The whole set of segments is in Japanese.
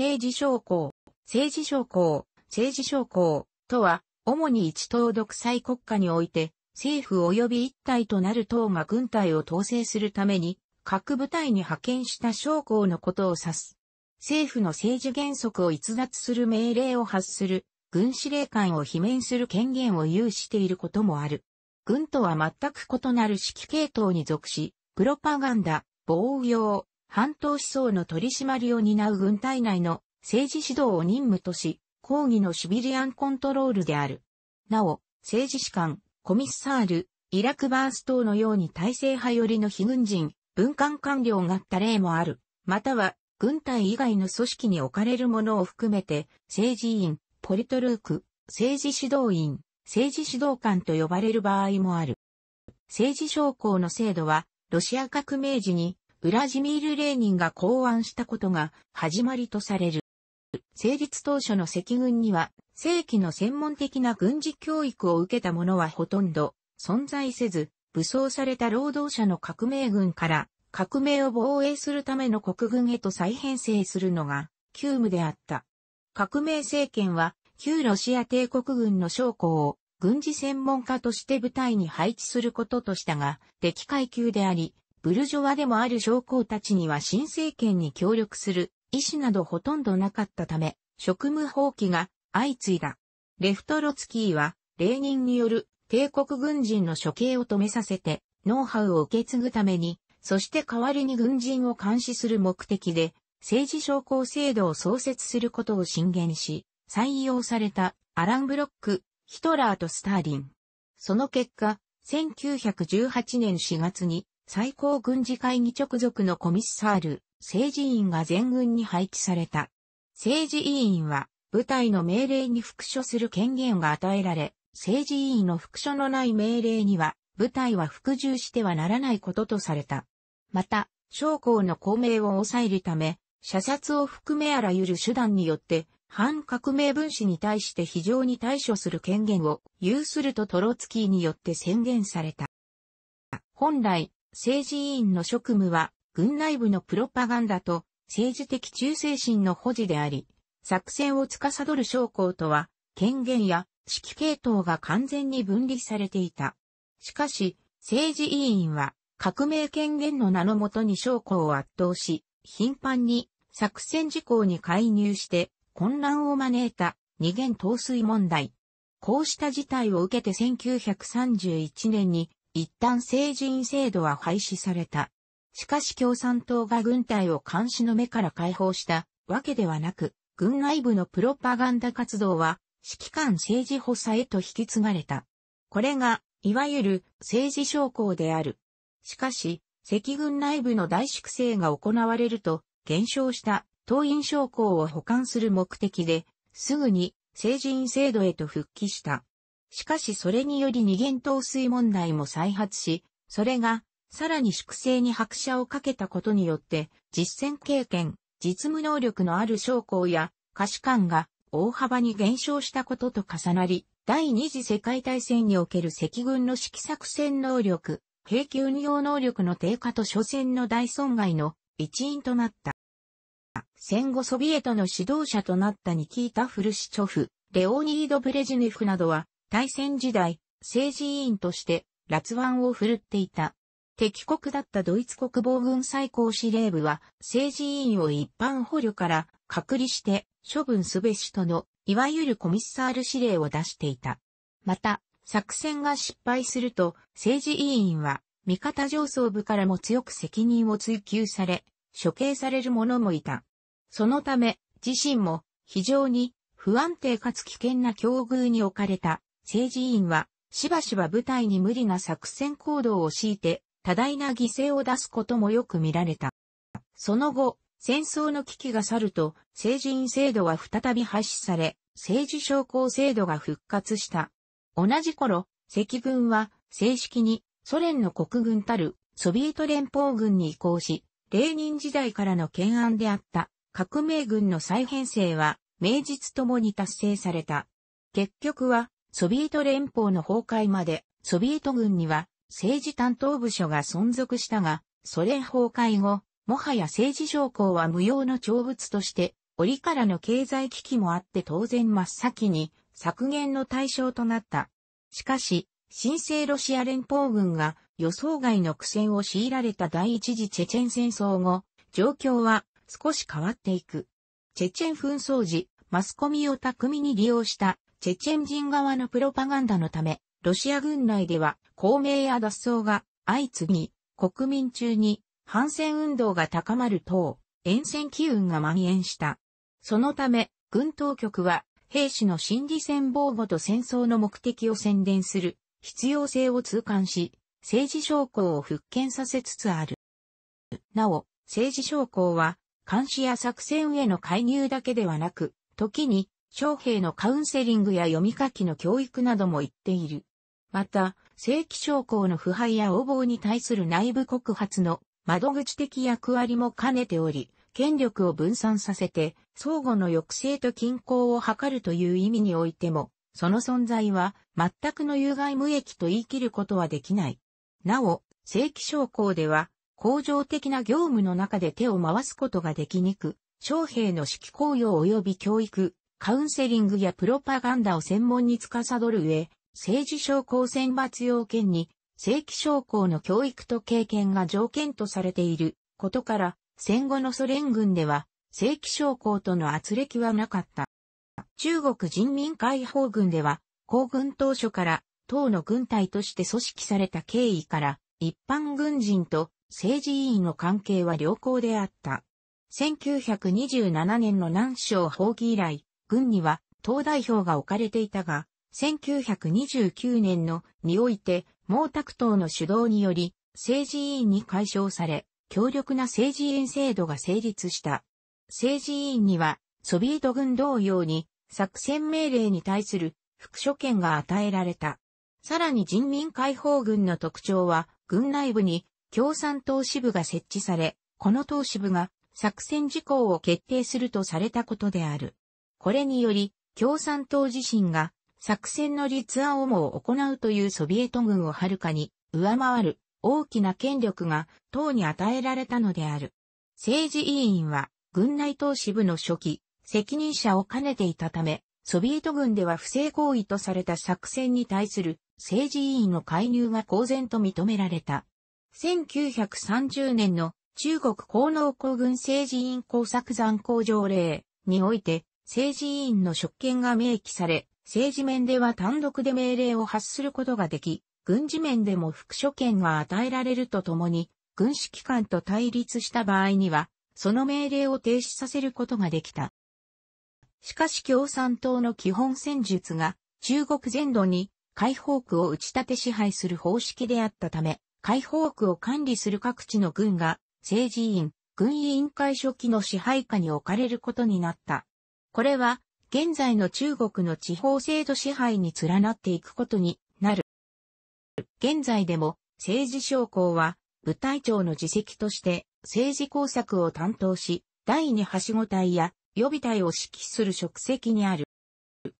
政治将校、政治将校、政治将校とは、主に一党独裁国家において、政府及び一体となる党が軍隊を統制するために、各部隊に派遣した将校のことを指す。政府の政治原則を逸脱する命令を発する、軍司令官を罷免する権限を有していることもある。軍とは全く異なる指揮系統に属し、プロパガンダ、防御、半島思想の取り締まりを担う軍隊内の政治指導を任務とし、抗議のシビリアンコントロールである。なお、政治士官、コミッサール、イラクバース等のように体制派寄りの非軍人、文官官僚があった例もある。または、軍隊以外の組織に置かれるものを含めて、政治委員、ポリトルーク、政治指導員、政治指導官と呼ばれる場合もある。政治将校の制度は、ロシア革命時にウラジミール・レーニンが考案したことが始まりとされる。成立当初の赤軍には、正規の専門的な軍事教育を受けた者はほとんど存在せず、武装された労働者の革命軍から革命を防衛するための国軍へと再編成するのが急務であった。革命政権は旧ロシア帝国軍の将校を軍事専門家として部隊に配置することとしたが、敵階級であり、ブルジョワでもある将校たちには新政権に協力する意思などほとんどなかったため、職務放棄が相次いだ。レフトロツキーは、レ任による帝国軍人の処刑を止めさせて、ノウハウを受け継ぐために、そして代わりに軍人を監視する目的で、政治将校制度を創設することを進言し、採用されたアラン・ブロック、ヒトラーとスターリン。その結果、1918年4月に最高軍事会議直属のコミッサール、政治委員が全軍に配置された。政治委員は、部隊の命令に復所する権限が与えられ、政治委員の復所のない命令には、部隊は服従してはならないこととされた。また、将校の公明を抑えるため、射殺を含めあらゆる手段によって、反革命分子に対して非常に対処する権限を有するとトロツキーによって宣言された。本来、政治委員の職務は、軍内部のプロパガンダと政治的忠誠心の保持であり、作戦を司る将校とは、権限や指揮系統が完全に分離されていた。しかし、政治委員は、革命権限の名のもとに将校を圧倒し、頻繁に作戦事項に介入して混乱を招いた二元統帥問題。こうした事態を受けて1931年に一旦成人制度は廃止された。しかし共産党が軍隊を監視の目から解放したわけではなく、軍内部のプロパガンダ活動は指揮官政治補佐へと引き継がれた。これが、いわゆる政治将校である。しかし、赤軍内部の大粛清が行われると、減少した党員将校を保管する目的で、すぐに成人制度へと復帰した。しかしそれにより二元統水問題も再発し、それが、さらに粛清に拍車をかけたことによって、実践経験、実務能力のある将校や、可視感が大幅に減少したことと重なり、第二次世界大戦における赤軍の指揮作戦能力、兵器運用能力の低下と所詮の大損害の一因となった。戦後ソビエトの指導者となったニキータ・フルシチョフ、レオニード・ブレジネフなどは、大戦時代、政治委員として、辣腕を振るっていた。敵国だったドイツ国防軍最高司令部は、政治委員を一般捕虜から隔離して処分すべしとの、いわゆるコミッサール指令を出していた。また、作戦が失敗すると、政治委員は、味方上層部からも強く責任を追求され、処刑される者もいた。そのため、自身も非常に不安定かつ危険な境遇に置かれた。政治委員は、しばしば部隊に無理な作戦行動を強いて、多大な犠牲を出すこともよく見られた。その後、戦争の危機が去ると、政治院制度は再び廃止され、政治将校制度が復活した。同じ頃、赤軍は正式にソ連の国軍たるソビエト連邦軍に移行し、レーニン時代からの懸案であった革命軍の再編成は名実ともに達成された。結局はソビエト連邦の崩壊まで、ソビエト軍には政治担当部署が存続したが、ソ連崩壊後、もはや政治将校は無用の長物として、折からの経済危機もあって当然真っ先に削減の対象となった。しかし、新生ロシア連邦軍が予想外の苦戦を強いられた第一次チェチェン戦争後、状況は少し変わっていく。チェチェン紛争時、マスコミを巧みに利用したチェチェン人側のプロパガンダのため、ロシア軍内では公明や脱走が相次ぎ、国民中に反戦運動が高まる等、沿線機運が蔓延した。そのため、軍当局は兵士の心理戦防護と戦争の目的を宣伝する必要性を痛感し、政治将校を復権させつつある。なお、政治将校は、監視や作戦への介入だけではなく、時に将兵のカウンセリングや読み書きの教育なども言っている。また、正規将校の腐敗や横暴に対する内部告発の窓口的役割も兼ねており、権力を分散させて、相互の抑制と均衡を図るという意味においても、その存在は全くの有害無益と言い切ることはできない。なお、正規将校では、恒常的な業務の中で手を回すことができにく、将兵の指揮公用及び教育、カウンセリングやプロパガンダを専門に司る上、政治商工選抜要件に、正規商工の教育と経験が条件とされていることから、戦後のソ連軍では、正規商工との圧力はなかった。中国人民解放軍では、皇軍当初から党の軍隊として組織された経緯から、一般軍人と政治委員の関係は良好であった。1927年の南省法議以来、軍には党代表が置かれていたが、1929年のにおいて毛沢東の主導により政治委員に解消され、強力な政治委員制度が成立した。政治委員にはソビエト軍同様に作戦命令に対する副所権が与えられた。さらに人民解放軍の特徴は、軍内部に共産党支部が設置され、この党支部が作戦事項を決定するとされたことである。これにより、共産党自身が作戦の立案をも行うというソビエト軍をはるかに上回る大きな権力が党に与えられたのである。政治委員は軍内党支部の初期、責任者を兼ねていたため、ソビエト軍では不正行為とされた作戦に対する政治委員の介入が公然と認められた。1930年の中国高能公軍政治委員工作残行条例において、政治委員の職権が明記され、政治面では単独で命令を発することができ、軍事面でも副所権が与えられるとともに、軍指機関と対立した場合には、その命令を停止させることができた。しかし共産党の基本戦術が、中国全土に解放区を打ち立て支配する方式であったため、解放区を管理する各地の軍が、政治委員、軍委員会初期の支配下に置かれることになった。これは、現在の中国の地方制度支配に連なっていくことになる。現在でも、政治将校は、部隊長の自責として、政治工作を担当し、第二はしご隊や予備隊を指揮する職責にある。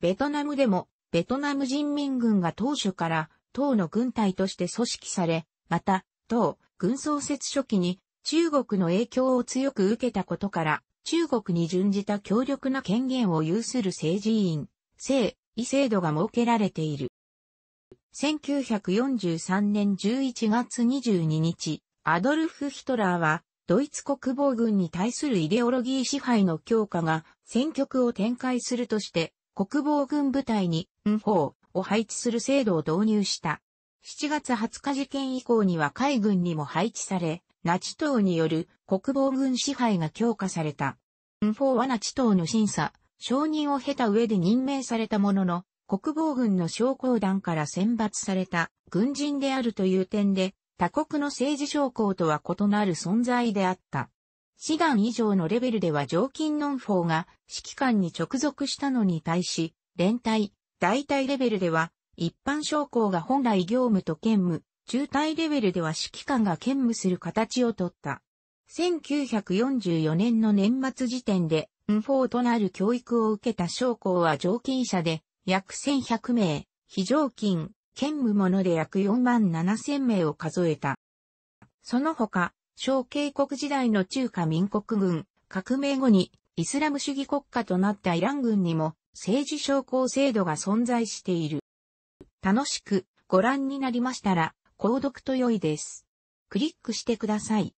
ベトナムでも、ベトナム人民軍が当初から党の軍隊として組織され、また、党、軍創設初期に中国の影響を強く受けたことから、中国に準じた強力な権限を有する政治委員、政、異制度が設けられている。1943年11月22日、アドルフ・ヒトラーは、ドイツ国防軍に対するイデオロギー支配の強化が戦局を展開するとして、国防軍部隊に、ン法を配置する制度を導入した。7月20日事件以降には海軍にも配置され、ナチ党による国防軍支配が強化された。ンフォーはナチ党の審査、承認を経た上で任命されたものの、国防軍の将校団から選抜された軍人であるという点で、他国の政治将校とは異なる存在であった。師団以上のレベルでは常勤ノンフォーが指揮官に直属したのに対し、連隊、大隊レベルでは一般将校が本来業務と兼務、中隊レベルでは指揮官が兼務する形をとった。1944年の年末時点で、運法となる教育を受けた将校は常勤者で約1100名、非常勤、兼務者で約4万7000名を数えた。その他、小渓国時代の中華民国軍、革命後にイスラム主義国家となったイラン軍にも政治将校制度が存在している。楽しくご覧になりましたら、購読と良いです。クリックしてください。